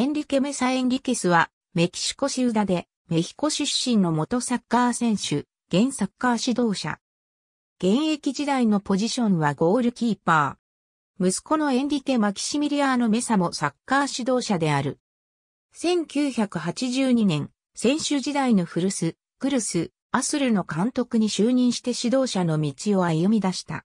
エンリケ・メサ・エンリケスは、メキシコ州ウダで、メヒコ出身の元サッカー選手、現サッカー指導者。現役時代のポジションはゴールキーパー。息子のエンリケ・マキシミリアーノ・メサもサッカー指導者である。1982年、選手時代のフルス、クルス、アスルの監督に就任して指導者の道を歩み出した。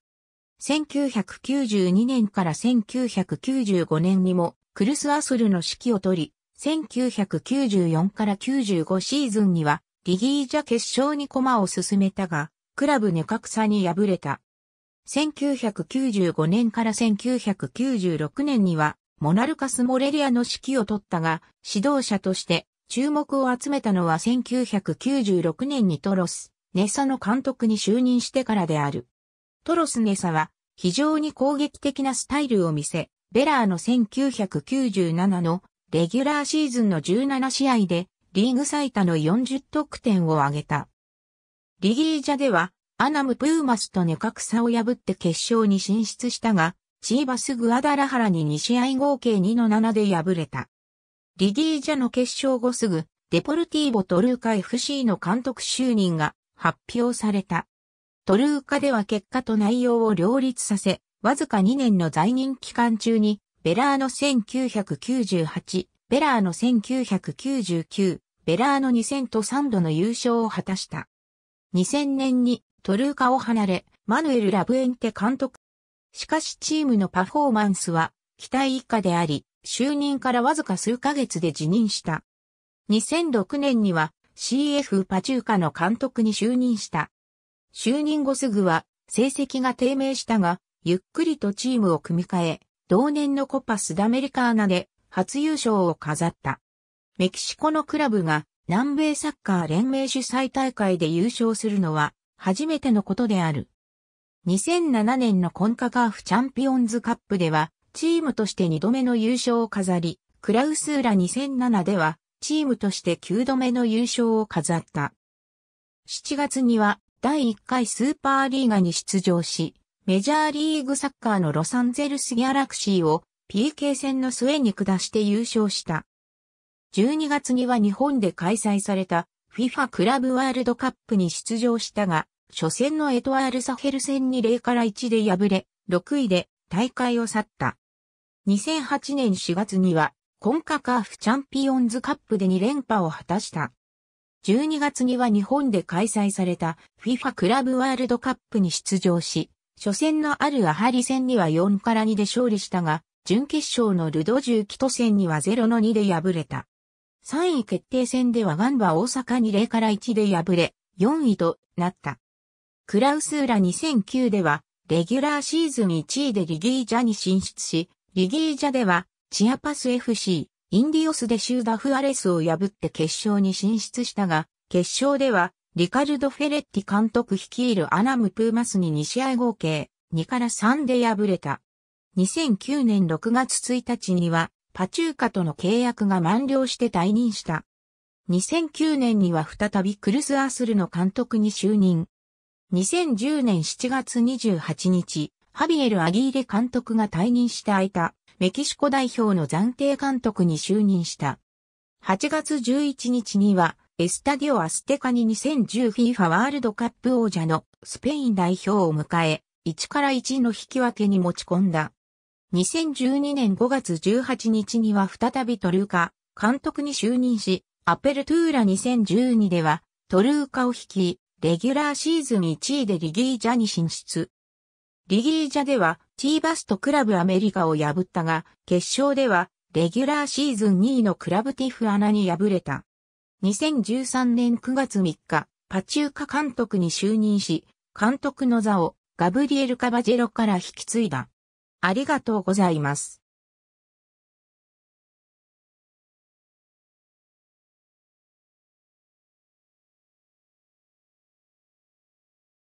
1992年から1995年にもクルス・アソルの指揮を取り、1994から95シーズンには、リギージャ決勝に駒を進めたが、クラブネカクサに敗れた。1995年から1996年には、モナルカス・モレリアの指揮を取ったが、指導者として注目を集めたのは1996年にトロス、ネサの監督に就任してからである。トロス・ネサは非常に攻撃的なスタイルを見せ、ベラーの1997のレギュラーシーズンの17試合でリーグ最多の40得点を挙げた。リギージャではアナム・プーマスとネカクサを破って決勝に進出したが、チーバス・グアダラハラに2試合合計2の7で敗れた。リギージャの決勝後すぐ、デポルティーボ・トルーカ FC の監督就任が発表された。トルーカでは結果と内容を両立させ、わずか2年の在任期間中に、ベラーノ1998、ベラーノ1999、ベラーノ2000と3度の優勝を果たした。2000年にトルーカを離れ、マヌエル・ラブエンテ監督。しかしチームのパフォーマンスは期待以下であり、就任からわずか数ヶ月で辞任した。2006年には CF パチューカの監督に就任した。就任後すぐは成績が低迷したが、ゆっくりとチームを組み替え、同年のコパスダメリカーナで初優勝を飾った。メキシコのクラブが南米サッカー連盟主催大会で優勝するのは初めてのことである。2007年のコンカガーフチャンピオンズカップではチームとして2度目の優勝を飾り、クラウスーラ2007ではチームとして9度目の優勝を飾った。7月には第1回スーパーリーガに出場し、メジャーリーグサッカーのロサンゼルスギャラクシーを PK 戦の末に下して優勝した。12月には日本で開催された FIFA クラブワールドカップに出場したが、初戦のエトワールサヘル戦に0から1で敗れ、6位で大会を去った。2008年4月には、コンカカーフチャンピオンズカップで2連覇を果たした。12月には日本で開催された FIFA クラブワールドカップに出場し、初戦のあるアハリ戦には4から2で勝利したが、準決勝のルドジューキト戦には0の2で敗れた。3位決定戦ではガンバ大阪に0から1で敗れ、4位となった。クラウスーラ2009では、レギュラーシーズン1位でリギージャに進出し、リギージャでは、チアパス FC、インディオスでシューダフアレスを破って決勝に進出したが、決勝では、リカルド・フェレッティ監督率いるアナム・プーマスに2試合合計2から3で敗れた。2009年6月1日にはパチューカとの契約が満了して退任した。2009年には再びクルス・アスルの監督に就任。2010年7月28日、ハビエル・アギーレ監督が退任して空いたメキシコ代表の暫定監督に就任した。8月11日にはエスタディオ・アステカに 2010FIFA ワールドカップ王者のスペイン代表を迎え、1から1の引き分けに持ち込んだ。2012年5月18日には再びトルーカ、監督に就任し、アペルトゥーラ2012ではトルーカを引き、レギュラーシーズン1位でリギージャに進出。リギージャでは T バスとクラブアメリカを破ったが、決勝ではレギュラーシーズン2位のクラブティフアナに敗れた。2013年9月3日、パチューカ監督に就任し、監督の座をガブリエル・カバジェロから引き継いだ。ありがとうございます。